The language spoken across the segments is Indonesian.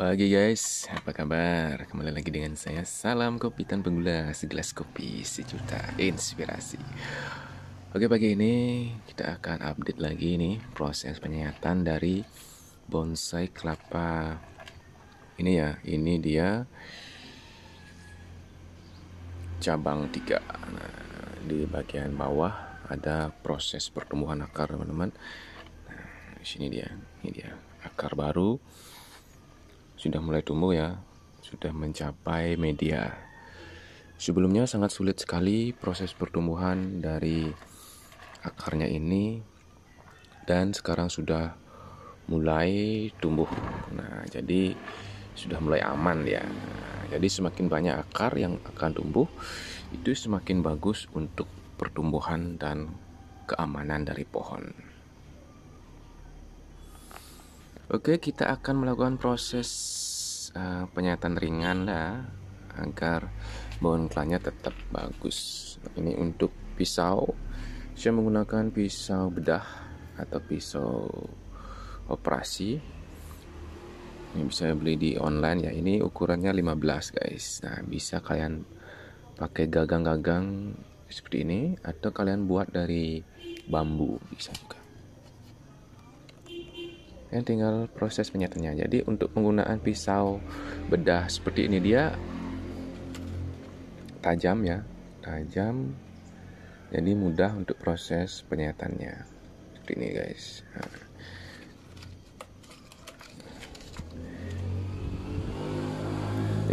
Pagi guys, apa kabar? Kembali lagi dengan saya, Salam Kopi Tanpa Gula Segelas kopi, sejuta inspirasi Oke pagi ini kita akan update lagi nih Proses penyayatan dari bonsai kelapa Ini ya, ini dia Cabang 3 nah, Di bagian bawah ada proses pertumbuhan akar teman-teman Nah, sini dia, ini dia akar baru sudah mulai tumbuh ya, sudah mencapai media. Sebelumnya sangat sulit sekali proses pertumbuhan dari akarnya ini dan sekarang sudah mulai tumbuh. Nah, jadi sudah mulai aman ya. jadi semakin banyak akar yang akan tumbuh itu semakin bagus untuk pertumbuhan dan keamanan dari pohon. Oke, kita akan melakukan proses uh, eh, penyataan ringan lah agar bahan kelanya tetap bagus. Ini untuk pisau, saya menggunakan pisau bedah atau pisau operasi. Ini bisa beli di online ya. Ini ukurannya 15, guys. Nah, bisa kalian pakai gagang-gagang seperti ini atau kalian buat dari bambu bisa juga yang tinggal proses penyetannya jadi untuk penggunaan pisau bedah seperti ini dia tajam ya tajam jadi mudah untuk proses penyatannya. seperti ini guys nah.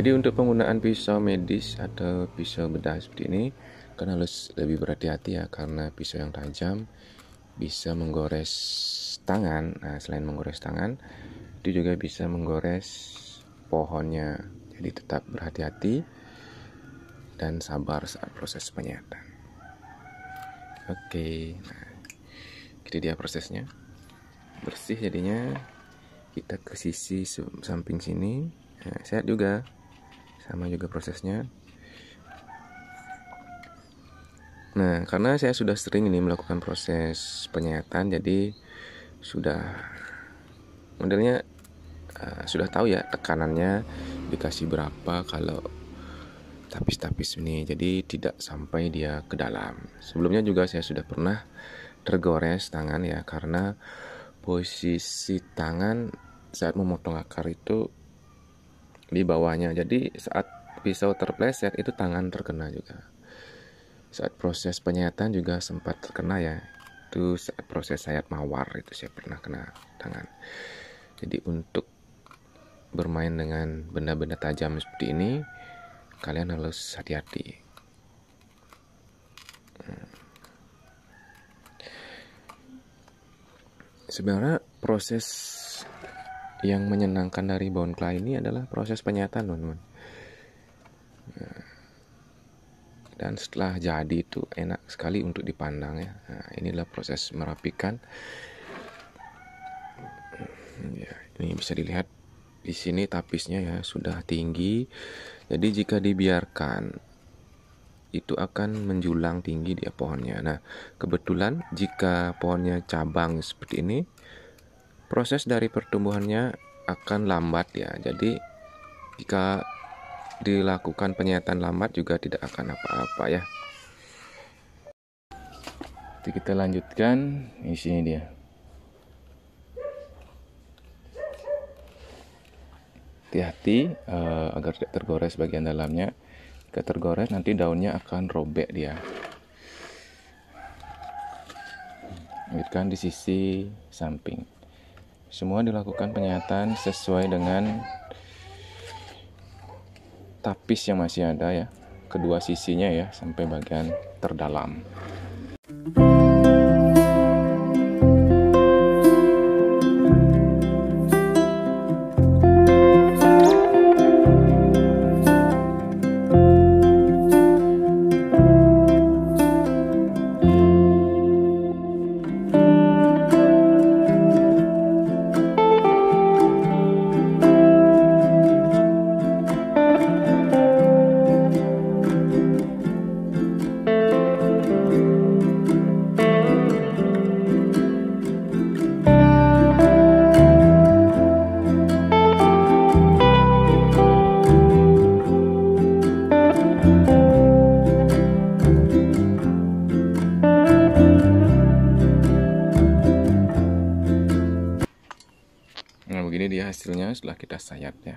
jadi untuk penggunaan pisau medis atau pisau bedah seperti ini kan harus lebih berhati-hati ya karena pisau yang tajam bisa menggores tangan nah selain menggores tangan itu juga bisa menggores pohonnya jadi tetap berhati-hati dan sabar saat proses penyihatan oke okay. nah, jadi dia prosesnya bersih jadinya kita ke sisi samping sini nah, sehat juga sama juga prosesnya nah karena saya sudah sering ini melakukan proses penyihatan jadi sudah modelnya uh, sudah tahu ya tekanannya dikasih berapa kalau tapis-tapis ini jadi tidak sampai dia ke dalam sebelumnya juga saya sudah pernah tergores tangan ya karena posisi tangan saat memotong akar itu di bawahnya jadi saat pisau terpleset itu tangan terkena juga saat proses penyayatan juga sempat terkena ya itu proses sayap mawar itu saya pernah kena tangan jadi untuk bermain dengan benda-benda tajam seperti ini kalian harus hati-hati hmm. sebenarnya proses yang menyenangkan dari boneka ini adalah proses penyataan teman-teman dan setelah jadi itu enak sekali untuk dipandang ya nah, inilah proses merapikan hmm, ya, ini bisa dilihat di sini tapisnya ya sudah tinggi jadi jika dibiarkan itu akan menjulang tinggi dia pohonnya nah kebetulan jika pohonnya cabang seperti ini proses dari pertumbuhannya akan lambat ya jadi jika dilakukan penyetan lambat juga tidak akan apa-apa ya kita lanjutkan di sini dia hati-hati uh, agar tidak tergores bagian dalamnya jika tergores nanti daunnya akan robek dia lanjutkan di sisi samping semua dilakukan penyihatan sesuai dengan tapis yang masih ada ya kedua sisinya ya sampai bagian terdalam. thank you hasilnya setelah kita sayat ya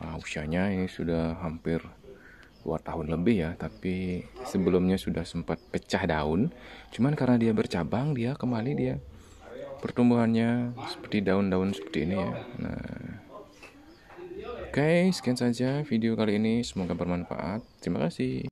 nah, usianya ini sudah hampir dua tahun lebih ya tapi sebelumnya sudah sempat pecah daun cuman karena dia bercabang dia kembali dia pertumbuhannya seperti daun-daun seperti ini ya nah oke okay, sekian saja video kali ini semoga bermanfaat terima kasih